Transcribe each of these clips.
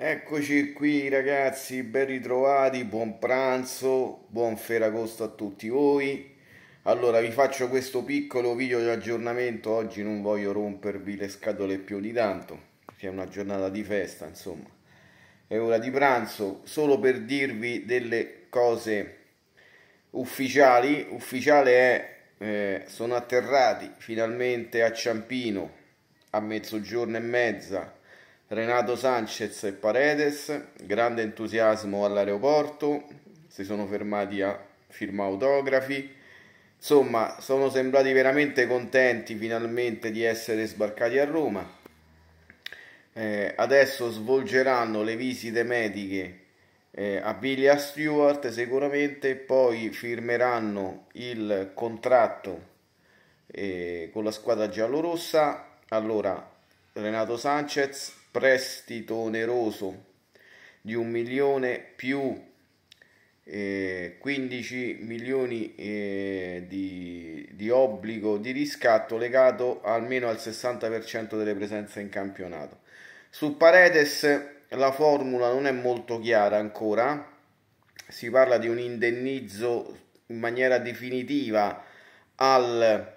Eccoci qui ragazzi, ben ritrovati, buon pranzo, buon feragosto a tutti voi. Allora vi faccio questo piccolo video di aggiornamento, oggi non voglio rompervi le scatole più di tanto, perché è una giornata di festa insomma. È ora di pranzo, solo per dirvi delle cose ufficiali, ufficiale è eh, sono atterrati finalmente a Ciampino a mezzogiorno e mezza Renato Sanchez e Paredes, grande entusiasmo all'aeroporto, si sono fermati a firma autografi, insomma sono sembrati veramente contenti finalmente di essere sbarcati a Roma. Eh, adesso svolgeranno le visite mediche eh, a Billy Stewart sicuramente, poi firmeranno il contratto eh, con la squadra giallorossa. Allora, Renato Sanchez, prestito oneroso di un milione più eh, 15 milioni eh, di, di obbligo di riscatto legato almeno al 60% delle presenze in campionato. Su Paredes la formula non è molto chiara ancora, si parla di un indennizzo in maniera definitiva al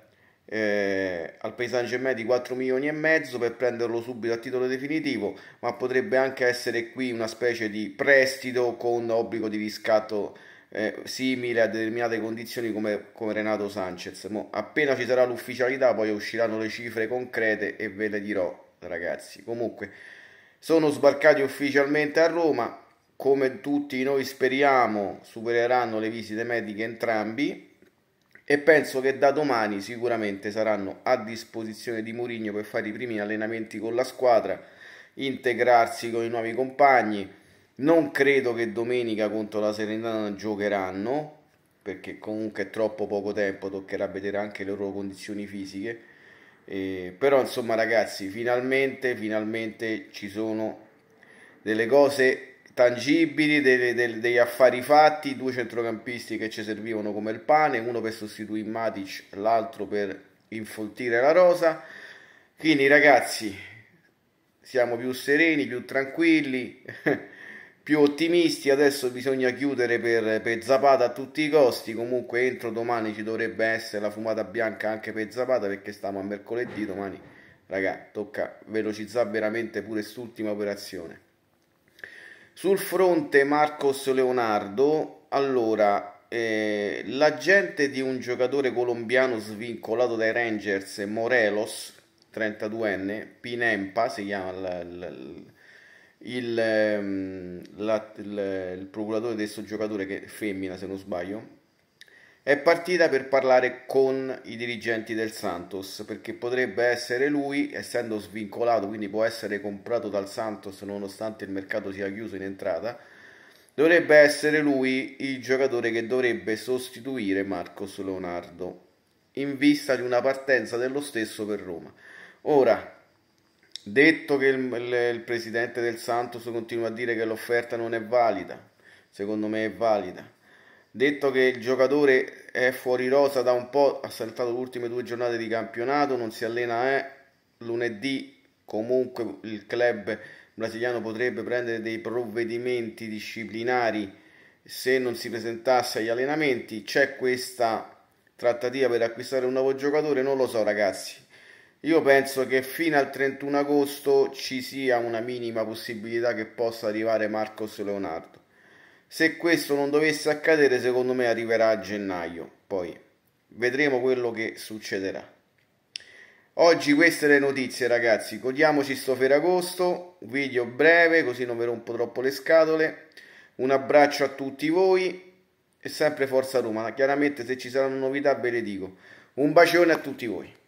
eh, al Paris Saint Germain di 4 milioni e mezzo per prenderlo subito a titolo definitivo, ma potrebbe anche essere qui una specie di prestito con obbligo di riscatto eh, simile a determinate condizioni come, come Renato Sanchez. Mo, appena ci sarà l'ufficialità, poi usciranno le cifre concrete e ve le dirò, ragazzi. Comunque, sono sbarcati ufficialmente a Roma. Come tutti noi speriamo, supereranno le visite mediche entrambi e penso che da domani sicuramente saranno a disposizione di Mourinho per fare i primi allenamenti con la squadra, integrarsi con i nuovi compagni. Non credo che domenica contro la Serenità giocheranno, perché comunque è troppo poco tempo, toccherà vedere anche le loro condizioni fisiche. Eh, però insomma ragazzi, finalmente, finalmente ci sono delle cose tangibili, delle, delle, degli affari fatti, due centrocampisti che ci servivano come il pane, uno per sostituire Matic, l'altro per infoltire la rosa. Quindi ragazzi, siamo più sereni, più tranquilli, più ottimisti. Adesso bisogna chiudere per, per, Zapata a tutti i costi. Comunque entro domani ci dovrebbe essere la fumata bianca anche per Zapata perché stiamo a mercoledì. Domani, raga, tocca velocizzare veramente pure quest'ultima operazione. Sul fronte Marcos Leonardo, allora, eh, l'agente di un giocatore colombiano svincolato dai Rangers, Morelos, 32enne, Pinempa si chiama il, ehm, il, il, la, il procuratore di questo giocatore che è femmina se non sbaglio, è partita per parlare con i dirigenti del Santos perché potrebbe essere lui, essendo svincolato, quindi può essere comprato dal Santos nonostante il mercato sia chiuso in entrata. Dovrebbe essere lui il giocatore che dovrebbe sostituire Marcos Leonardo in vista di una partenza dello stesso per Roma. Ora, detto che il, il, presidente del Santos continua a dire che l'offerta non è valida, secondo me è valida Detto che il giocatore è fuori rosa da un po', ha saltato le ultime due giornate di campionato, non si allena è eh. lunedì, comunque il club brasiliano potrebbe prendere dei provvedimenti disciplinari se non si presentasse agli allenamenti. C'è questa trattativa per acquistare un nuovo giocatore, non lo so ragazzi. Io penso che fino al 31 agosto ci sia una minima possibilità che possa arrivare Marcos Leonardo. Se questo non dovesse accadere, secondo me arriverà a gennaio, poi vedremo quello che succederà. Oggi queste le notizie ragazzi, godiamoci sto ferragosto, video breve così non vi rompo troppo le scatole, un abbraccio a tutti voi e sempre Forza Roma, chiaramente se ci saranno novità ve le dico, un bacione a tutti voi.